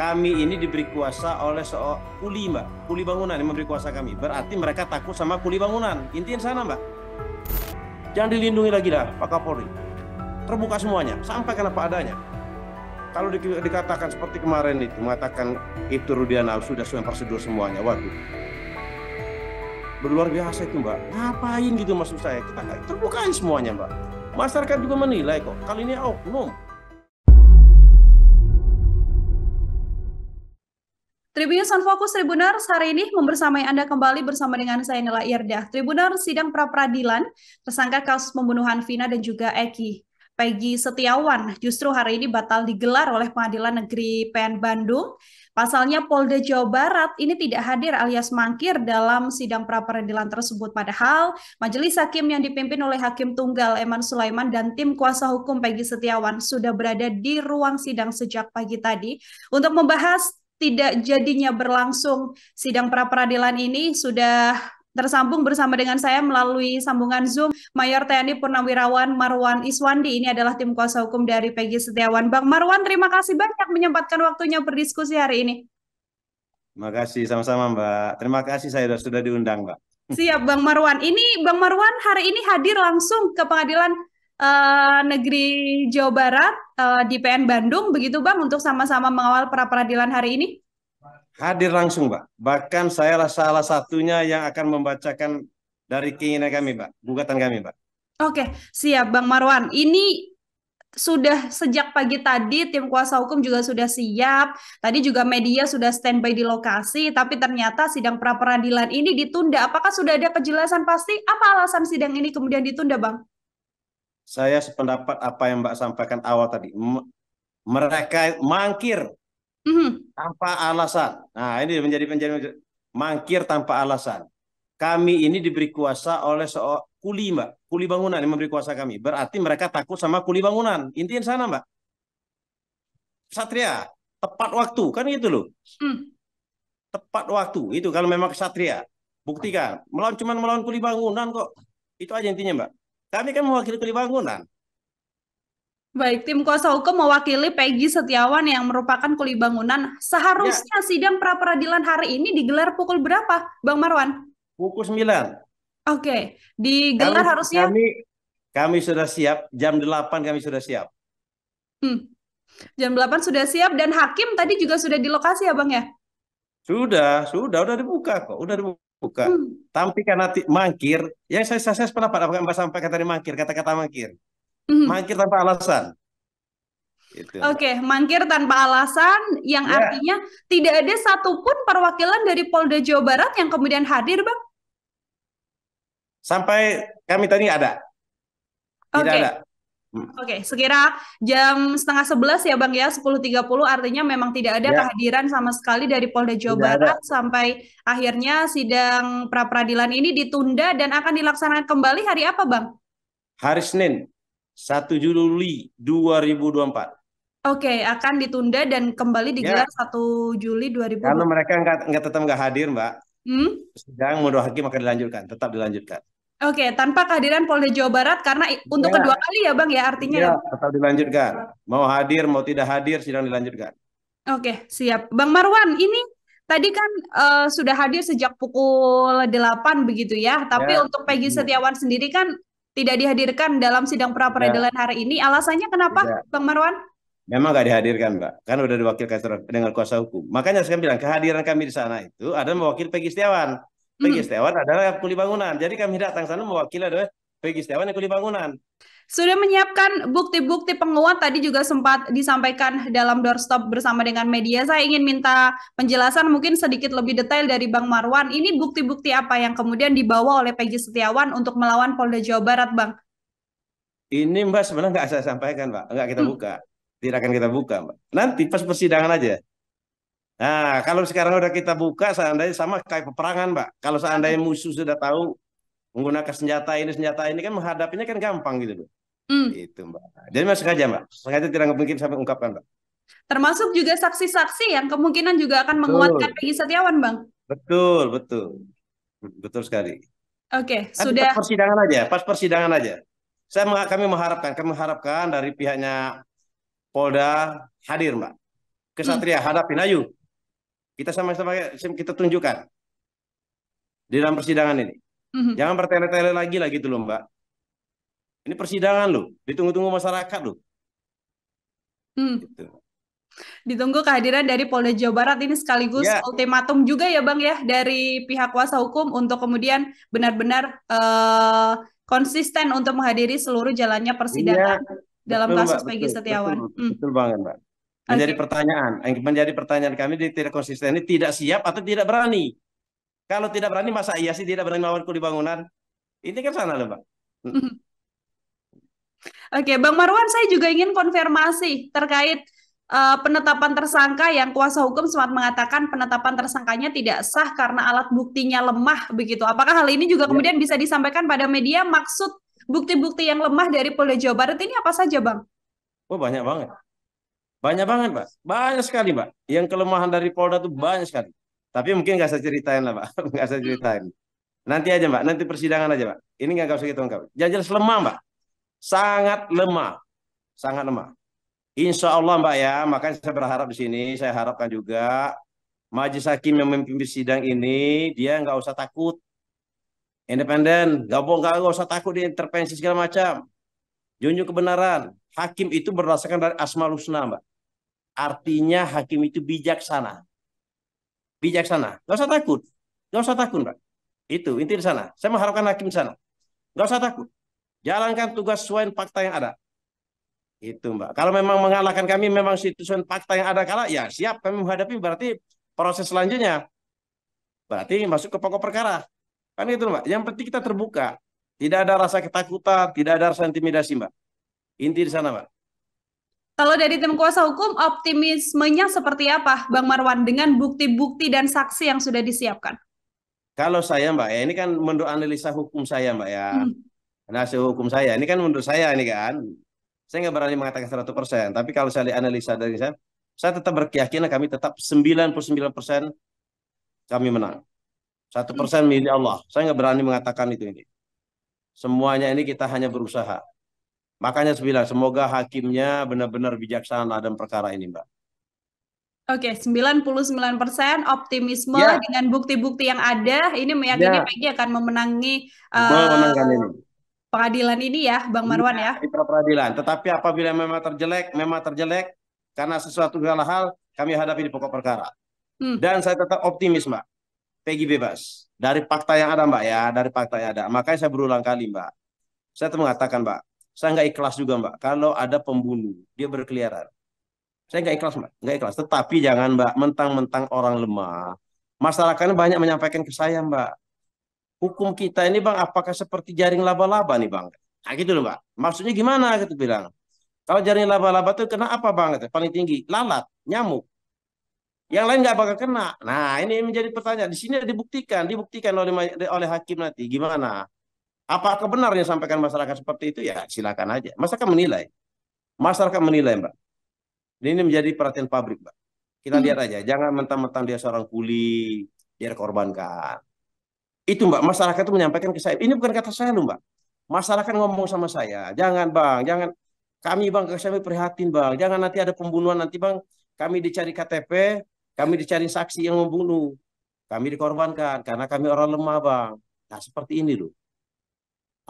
kami ini diberi kuasa oleh seorang kuli mbak kuli bangunan yang memberi kuasa kami berarti mereka takut sama kuli bangunan intinya sana mbak jangan dilindungi lagi lah Pak Kapolri terbuka semuanya sampaikan apa adanya kalau di, dikatakan seperti kemarin itu mengatakan itu Rudiana sudah sudah prosedur semuanya Waktu berluar biasa itu mbak ngapain gitu maksud saya kita terbukain semuanya mbak masyarakat juga menilai kok kali ini oknum oh, Tribuners on Fokus Tribuners hari ini membersamai Anda kembali bersama dengan saya Nela Irdah. Tribuner sidang pra peradilan tersangka kasus pembunuhan Vina dan juga Eki. Peggy Setiawan justru hari ini batal digelar oleh Pengadilan Negeri PN Bandung. Pasalnya Polda Jawa Barat ini tidak hadir alias mangkir dalam sidang pra peradilan tersebut. Padahal majelis hakim yang dipimpin oleh Hakim Tunggal Eman Sulaiman dan tim kuasa hukum Peggy Setiawan sudah berada di ruang sidang sejak pagi tadi untuk membahas tidak jadinya berlangsung sidang pra peradilan ini sudah tersambung bersama dengan saya melalui sambungan Zoom Mayor TNI Purnawirawan Marwan Iswandi. Ini adalah tim kuasa hukum dari Peggy Setiawan. Bang Marwan, terima kasih banyak menyempatkan waktunya berdiskusi hari ini. Terima kasih sama-sama Mbak. Terima kasih saya sudah diundang Mbak. Siap Bang Marwan. Ini Bang Marwan hari ini hadir langsung ke Pengadilan uh, Negeri Jawa Barat uh, di PN Bandung begitu Bang untuk sama-sama mengawal pra peradilan hari ini? Hadir langsung, Mbak. Bahkan saya salah satunya yang akan membacakan dari keinginan kami, Mbak. Gugatan kami, Mbak. Oke, siap Bang Marwan. Ini sudah sejak pagi tadi tim kuasa hukum juga sudah siap. Tadi juga media sudah standby di lokasi, tapi ternyata sidang pra peradilan ini ditunda. Apakah sudah ada penjelasan pasti apa alasan sidang ini kemudian ditunda, Bang? saya sependapat apa yang Mbak sampaikan awal tadi. Mereka mangkir mm-hmm. tanpa alasan. Nah, ini menjadi menjadi mangkir tanpa alasan. Kami ini diberi kuasa oleh seorang kuli, Mbak. Kuli bangunan yang memberi kuasa kami. Berarti mereka takut sama kuli bangunan. Intinya sana, Mbak. Satria, tepat waktu. Kan gitu loh. Mm. Tepat waktu. Itu kalau memang satria. Buktikan. Melawan cuman melawan kuli bangunan kok. Itu aja intinya, Mbak. Kami kan mewakili kuli bangunan. Baik, tim kuasa hukum mewakili Peggy Setiawan yang merupakan kuli bangunan. Seharusnya ya. sidang pra peradilan hari ini digelar pukul berapa, Bang Marwan? Pukul 9. Oke, digelar kami, harusnya Kami kami sudah siap, jam 8 kami sudah siap. Hmm. Jam 8 sudah siap dan hakim tadi juga sudah di lokasi ya, Bang ya? Sudah, sudah, sudah dibuka kok, sudah dibuka buka. Hmm. Tapi karena mangkir, yang saya saya, saya pada apa Mbak sampaikan tadi mangkir, kata-kata mangkir. Hmm. Mangkir tanpa alasan. Gitu. Oke, okay, mangkir tanpa alasan yang ya. artinya tidak ada satupun perwakilan dari Polda Jawa Barat yang kemudian hadir, Bang. Sampai kami tadi ada. Tidak okay. ada. Hmm. Oke, okay, sekira jam setengah sebelas ya Bang ya, 10.30 artinya memang tidak ada ya. kehadiran sama sekali dari Polda Jawa tidak Barat ada. sampai akhirnya sidang pra-peradilan ini ditunda dan akan dilaksanakan kembali hari apa Bang? Hari Senin, 1 Juli 2024. Oke, okay, akan ditunda dan kembali digelar ya. 1 Juli 2024. Karena mereka nggak tetap nggak hadir Mbak. Hmm? Sidang menurut hakim akan dilanjutkan, tetap dilanjutkan. Oke, tanpa kehadiran Polda Jawa Barat karena untuk iya. kedua kali ya Bang ya artinya iya, ya. tetap dilanjutkan. Mau hadir mau tidak hadir sidang dilanjutkan. Oke, siap. Bang Marwan, ini tadi kan uh, sudah hadir sejak pukul 8 begitu ya, tapi ya. untuk Peggy iya. Setiawan sendiri kan tidak dihadirkan dalam sidang pra peradilan ya. hari ini. Alasannya kenapa, ya. Bang Marwan? Memang gak dihadirkan, Mbak. Kan sudah diwakilkan dengan kuasa hukum. Makanya saya bilang kehadiran kami di sana itu ada mewakili Peggy Setiawan. Peggy Setiawan adalah kuli bangunan. Jadi kami datang sana mewakili adalah Peggy Setiawan yang kuli bangunan. Sudah menyiapkan bukti-bukti penguat tadi juga sempat disampaikan dalam doorstop bersama dengan media. Saya ingin minta penjelasan mungkin sedikit lebih detail dari Bang Marwan. Ini bukti-bukti apa yang kemudian dibawa oleh Peggy Setiawan untuk melawan Polda Jawa Barat, Bang? Ini Mbak sebenarnya nggak saya sampaikan, Pak. Nggak kita hmm. buka. Tidak akan kita buka, Mbak. Nanti pas persidangan aja. Nah, kalau sekarang sudah kita buka, seandainya sama kayak peperangan, Mbak. Kalau seandainya hmm. musuh sudah tahu menggunakan senjata ini, senjata ini kan menghadapinya kan gampang gitu loh. Hmm. Itu Mbak. Jadi masuk aja Mbak. Sengaja tidak mungkin sampai ungkapkan Mbak. Termasuk juga saksi-saksi yang kemungkinan juga akan menguatkan Peggy Setiawan, Bang. Betul, betul. Betul sekali. Oke, okay, sudah. Pas persidangan aja, pas persidangan aja. Saya kami mengharapkan, kami mengharapkan dari pihaknya Polda hadir, Mbak. Kesatria hmm. hadapin ayo kita sama-sama kita tunjukkan di dalam persidangan ini. Mm-hmm. Jangan bertele-tele lagi lah gitu loh Mbak. Ini persidangan loh, ditunggu-tunggu masyarakat loh. Mm. Gitu. Ditunggu kehadiran dari Polda Jawa Barat ini sekaligus ya. ultimatum juga ya Bang ya dari pihak kuasa hukum untuk kemudian benar-benar uh, konsisten untuk menghadiri seluruh jalannya persidangan ya. dalam betul, kasus Pegi Peggy Setiawan. Betul, hmm. betul banget Mbak. Menjadi okay. pertanyaan, eh, menjadi pertanyaan kami di tidak konsisten ini tidak siap atau tidak berani. Kalau tidak berani masa iya sih tidak berani melawan di bangunan? Ini kan sana loh, Pak. Hmm. Hmm. Oke, Bang Marwan, saya juga ingin konfirmasi terkait uh, penetapan tersangka yang kuasa hukum sempat mengatakan penetapan tersangkanya tidak sah karena alat buktinya lemah begitu. Apakah hal ini juga iya. kemudian bisa disampaikan pada media maksud bukti-bukti yang lemah dari Polda Jawa Barat ini apa saja, Bang? Oh, banyak banget. Banyak banget, Pak. Banyak sekali, Pak. Yang kelemahan dari Polda itu banyak sekali. Tapi mungkin nggak saya ceritain lah, Pak. Nggak saya ceritain. Nanti aja, Pak. Nanti persidangan aja, Pak. Ini nggak usah kita ungkap. Jelas lemah, Pak. Sangat lemah. Sangat lemah. Insya Allah, Mbak ya. Makanya saya berharap di sini. Saya harapkan juga Majelis Hakim yang memimpin sidang ini, dia nggak usah takut. Independen, nggak usah takut di intervensi segala macam. Junjung kebenaran. Hakim itu berdasarkan dari asma husna, Mbak. Artinya hakim itu bijaksana. Bijaksana. Gak usah takut. Gak usah takut, Pak. Itu, inti di sana. Saya mengharapkan hakim di sana. Gak usah takut. Jalankan tugas sesuai fakta yang ada. Itu, Mbak. Kalau memang mengalahkan kami, memang situasi fakta yang ada kalah, ya siap kami menghadapi. Berarti proses selanjutnya. Berarti masuk ke pokok perkara. Kan itu, Mbak. Yang penting kita terbuka. Tidak ada rasa ketakutan, tidak ada rasa intimidasi, Mbak. Inti di sana, Mbak. Kalau dari tim kuasa hukum, optimismenya seperti apa, Bang Marwan, dengan bukti-bukti dan saksi yang sudah disiapkan? Kalau saya, Mbak, ya, ini kan menurut analisa hukum saya, Mbak, ya. Hmm. Analisa hukum saya, ini kan menurut saya, ini kan. Saya nggak berani mengatakan 100%, tapi kalau saya lihat analisa dari saya, saya tetap berkeyakinan kami tetap 99% kami menang. 1% persen milik Allah. Saya nggak berani mengatakan itu ini. Semuanya ini kita hanya berusaha. Makanya sembilan, semoga hakimnya benar-benar bijaksana dalam perkara ini, Mbak. Oke, okay, 99% optimisme yeah. dengan bukti-bukti yang ada ini meyakini yeah. Peggy akan memenangi uh, ini. pengadilan ini ya, Bang iya, Marwan ya. Di peradilan. Tetapi apabila memang terjelek, memang terjelek karena sesuatu hal hal kami hadapi di pokok perkara. Hmm. Dan saya tetap optimis, Mbak. Peggy bebas. Dari fakta yang ada, Mbak ya, dari fakta yang ada. Makanya saya berulang kali, Mbak. Saya mengatakan, Mbak, saya nggak ikhlas juga Mbak. Kalau ada pembunuh, dia berkeliaran. Saya nggak ikhlas Mbak, nggak ikhlas. Tetapi jangan Mbak, mentang-mentang orang lemah. Masyarakatnya banyak menyampaikan ke saya Mbak. Hukum kita ini Bang, apakah seperti jaring laba-laba nih Bang? Nah gitu loh Mbak. Maksudnya gimana gitu bilang. Kalau jaring laba-laba tuh kena apa Bang? Paling tinggi, lalat, nyamuk yang lain nggak bakal kena. Nah, ini menjadi pertanyaan. Di sini dibuktikan, dibuktikan oleh oleh hakim nanti gimana? Apakah benar yang sampaikan masyarakat seperti itu? Ya silakan aja. Masyarakat menilai. Masyarakat menilai, Mbak. Ini menjadi perhatian pabrik, Mbak. Kita hmm. lihat aja. Jangan mentang-mentang dia seorang kuli, dia korbankan. Itu, Mbak. Masyarakat itu menyampaikan ke saya. Ini bukan kata saya, loh, Mbak. Masyarakat ngomong sama saya. Jangan, Bang. Jangan. Kami, Bang, kami prihatin, Bang. Jangan nanti ada pembunuhan. Nanti, Bang, kami dicari KTP, kami dicari saksi yang membunuh. Kami dikorbankan karena kami orang lemah, Bang. Nah, seperti ini, loh.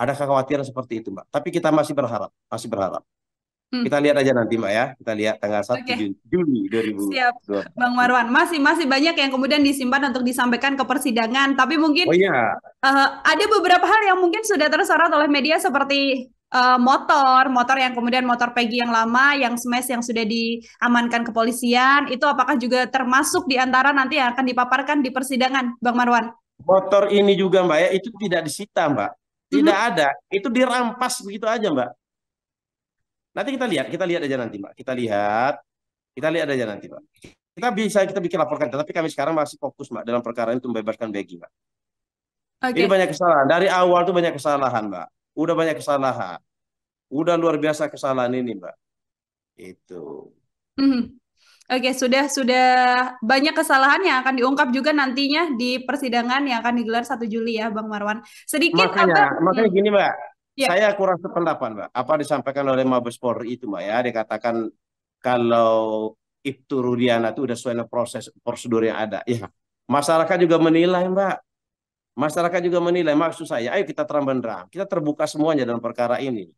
Ada kekhawatiran seperti itu, Mbak. Tapi kita masih berharap, masih berharap. Hmm. Kita lihat aja nanti, Mbak ya. Kita lihat tanggal 1 okay. Juli 2020. Siap. Bang Marwan, masih masih banyak yang kemudian disimpan untuk disampaikan ke persidangan, tapi mungkin oh, iya. uh, ada beberapa hal yang mungkin sudah tersorot oleh media seperti uh, motor, motor yang kemudian motor Peggy yang lama, yang smash yang sudah diamankan kepolisian, itu apakah juga termasuk di antara nanti yang akan dipaparkan di persidangan, Bang Marwan? Motor ini juga, Mbak ya, itu tidak disita, Mbak tidak hmm. ada. Itu dirampas begitu aja, Mbak. Nanti kita lihat, kita lihat aja nanti, Mbak. Kita lihat, kita lihat aja nanti, Mbak. Kita bisa kita bikin laporkan, tapi kami sekarang masih fokus, Mbak, dalam perkara itu membebaskan bagi Mbak. Okay. Ini banyak kesalahan. Dari awal tuh banyak kesalahan, Mbak. Udah banyak kesalahan. Udah luar biasa kesalahan ini, Mbak. Itu. Mm -hmm. Oke, sudah sudah banyak kesalahan yang akan diungkap juga nantinya di persidangan yang akan digelar 1 Juli ya, Bang Marwan. Sedikit makanya, apa? makanya gini, Mbak. Ya. Saya kurang sependapat, Mbak. Apa disampaikan oleh Mabes Polri itu, Mbak ya, dikatakan kalau itu Rudiana itu udah sesuai proses prosedur yang ada. Ya, masyarakat juga menilai, Mbak. Masyarakat juga menilai. Maksud saya, ayo kita terang benderang. Kita terbuka semuanya dalam perkara ini.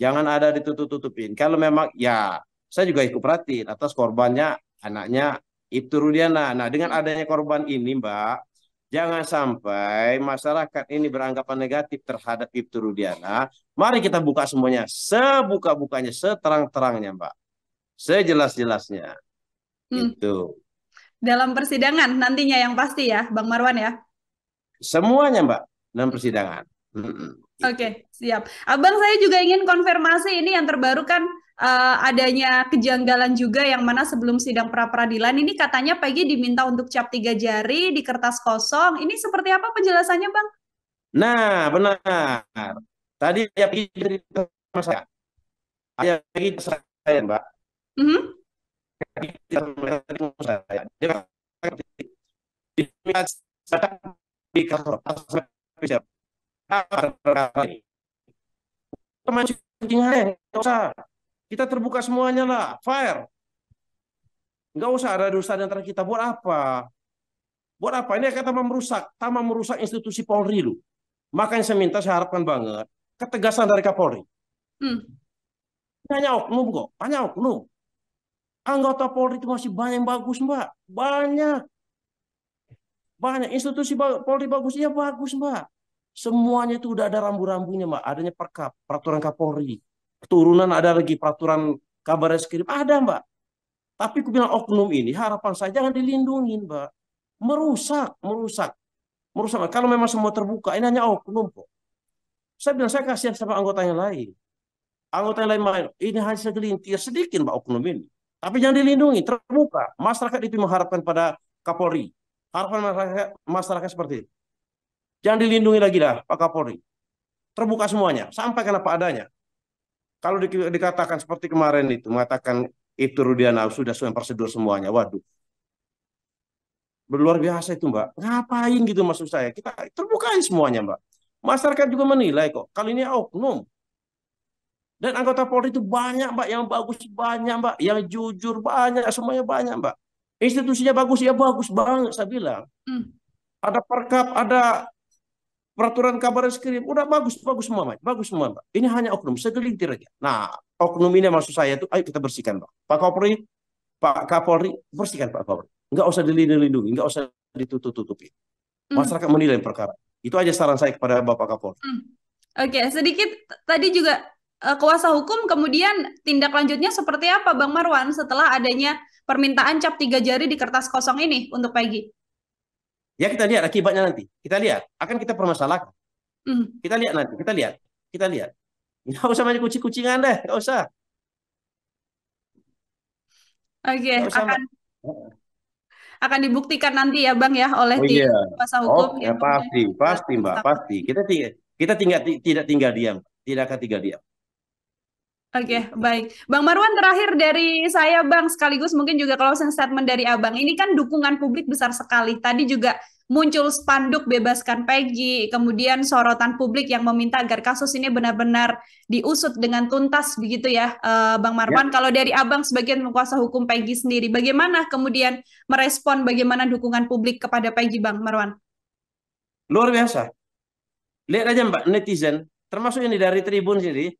Jangan ada ditutup-tutupin. Kalau memang ya saya juga ikut perhatiin atas korbannya anaknya Ibtu Rudiana. Nah, dengan adanya korban ini, Mbak, jangan sampai masyarakat ini beranggapan negatif terhadap Ibtu Rudiana. Mari kita buka semuanya, sebuka-bukanya, seterang-terangnya, Mbak. Sejelas-jelasnya. Hmm. Itu. Dalam persidangan nantinya yang pasti ya, Bang Marwan ya? Semuanya, Mbak, dalam persidangan. Hmm. Oke, okay, siap. Abang saya juga ingin konfirmasi ini yang terbaru kan uh, adanya kejanggalan juga yang mana sebelum sidang pra peradilan ini katanya pagi diminta untuk cap tiga jari di kertas kosong. Ini seperti apa penjelasannya, Bang? Nah, benar. Tadi ya Peggy cerita saya. Ya Peggy saya, Mbak. Mm -hmm. Kita terbuka semuanya lah, fair. Enggak usah ada dosa di antara kita. Buat apa? Buat apa? Ini akan tambah merusak, tambah merusak institusi Polri lu. Makanya saya minta, saya harapkan banget ketegasan dari Kapolri. Hmm. Hanya oknum kok, hanya oknum. Anggota Polri itu masih banyak yang bagus, Mbak. Banyak. Banyak. Institusi Polri bagus, Iya, bagus, Mbak. Semuanya itu udah ada rambu-rambunya, Mbak. Adanya perkap, peraturan Kapolri turunan ada lagi peraturan kabar reskrim ada mbak tapi aku bilang oknum ini harapan saya jangan dilindungi mbak merusak merusak merusak mbak. kalau memang semua terbuka ini hanya oknum kok saya bilang saya kasihan sama anggota yang lain anggota yang lain main ini hanya segelintir sedikit mbak oknum ini tapi jangan dilindungi terbuka masyarakat itu mengharapkan pada Kapolri harapan masyarakat, masyarakat seperti itu jangan dilindungi lagi lah Pak Kapolri terbuka semuanya sampaikan apa adanya kalau di, dikatakan seperti kemarin itu, mengatakan itu Rudiana sudah sudah prosedur semuanya. Waduh. berluar biasa itu, Mbak. Ngapain gitu maksud saya? Kita terbukain semuanya, Mbak. Masyarakat juga menilai kok. Kali ini oknum. Dan anggota Polri itu banyak, Mbak. Yang bagus banyak, Mbak. Yang jujur banyak, semuanya banyak, Mbak. Institusinya bagus, ya bagus banget, saya bilang. Hmm. Ada perkap, ada peraturan kabar eskrim udah bagus bagus semua Pak. bagus semua Pak. ini hanya oknum segelintir aja nah oknum ini maksud saya itu ayo kita bersihkan Pak Pak Kapolri Pak Kapolri bersihkan Pak Kapolri Enggak usah dilindungi enggak usah ditutup-tutupi hmm. masyarakat mm. menilai perkara itu aja saran saya kepada Bapak Kapolri mm. oke okay, sedikit tadi juga uh, kuasa hukum kemudian tindak lanjutnya seperti apa Bang Marwan setelah adanya permintaan cap tiga jari di kertas kosong ini untuk pagi Ya kita lihat akibatnya nanti. Kita lihat. Akan kita permasalahkan. Mm. Kita lihat nanti. Kita lihat. Kita lihat. Nggak usah main kucing-kucingan deh. Nggak usah. Oke. Okay, akan akan dibuktikan nanti ya bang ya oleh oh, tim yeah. kuasa hukum. Oh, ya, pasti, pasti mbak, pasti. Kita tinggal, kita tinggal tidak tinggal diam, tidak akan tinggal diam. Oke, okay, gitu. baik. Bang Marwan terakhir dari saya Bang sekaligus mungkin juga closing statement dari Abang. Ini kan dukungan publik besar sekali. Tadi juga muncul spanduk bebaskan Peggy, kemudian sorotan publik yang meminta agar kasus ini benar-benar diusut dengan tuntas begitu ya, eh, Bang ya. Marwan. Ya. Kalau dari Abang sebagian kuasa hukum Peggy sendiri, bagaimana kemudian merespon bagaimana dukungan publik kepada Peggy, Bang Marwan? Luar biasa. Lihat aja Mbak netizen, termasuk ini dari Tribun sendiri,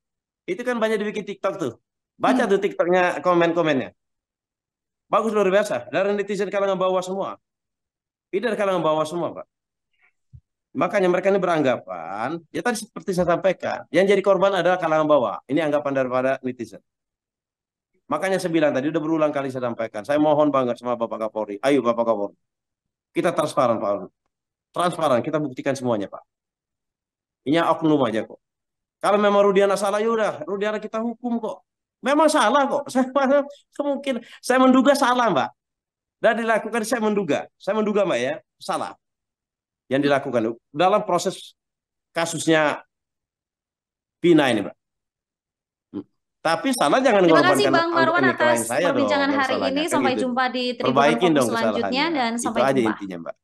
itu kan banyak dibikin TikTok tuh. Baca hmm. tuh TikToknya komen-komennya. Bagus luar biasa. Dari netizen kalangan bawah semua. Ini dari kalangan bawah semua, Pak. Makanya mereka ini beranggapan, ya tadi seperti saya sampaikan, yang jadi korban adalah kalangan bawah. Ini anggapan daripada netizen. Makanya saya bilang tadi, udah berulang kali saya sampaikan. Saya mohon banget sama Bapak Kapolri. Ayo Bapak Kapolri. Kita transparan, Pak. Transparan, kita buktikan semuanya, Pak. Ini oknum aja kok. Kalau memang Rudiana salah ya udah, Rudiana kita hukum kok. Memang salah kok. Saya kemungkinan saya menduga salah, Mbak. Dan dilakukan saya menduga. Saya menduga, Mbak ya, salah. Yang dilakukan dalam proses kasusnya Pina ini, Mbak. Hmm. Tapi salah jangan Terima kasih Bang Marwan atas perbincangan hari ini. Sampai jumpa di Tribun selanjutnya dan sampai itu jumpa. aja intinya, Mbak.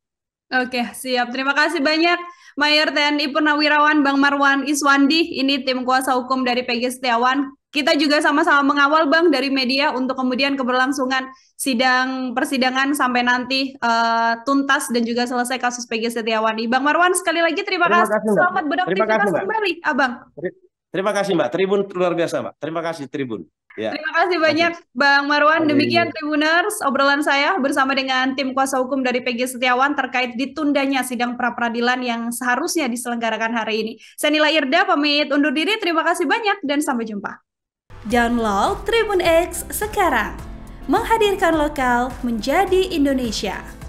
Oke, siap. Terima kasih banyak Mayor TNI Purnawirawan Bang Marwan Iswandi, ini tim kuasa hukum dari Pegi Setiawan. Kita juga sama-sama mengawal Bang dari media untuk kemudian keberlangsungan sidang persidangan sampai nanti uh, tuntas dan juga selesai kasus Pegi Setiawan. Bang Marwan sekali lagi terima, terima kasih. kasih. Selamat beraktivitas kembali, Abang. Terima kasih Mbak. Tribun luar biasa Mbak. Terima kasih Tribun. Ya. Terima kasih banyak Oke. Bang Marwan. Demikian Tribuners obrolan saya bersama dengan tim kuasa hukum dari PG Setiawan terkait ditundanya sidang pra peradilan yang seharusnya diselenggarakan hari ini. Saya Nila Irda pamit undur diri. Terima kasih banyak dan sampai jumpa. Download Tribun X sekarang. Menghadirkan lokal menjadi Indonesia.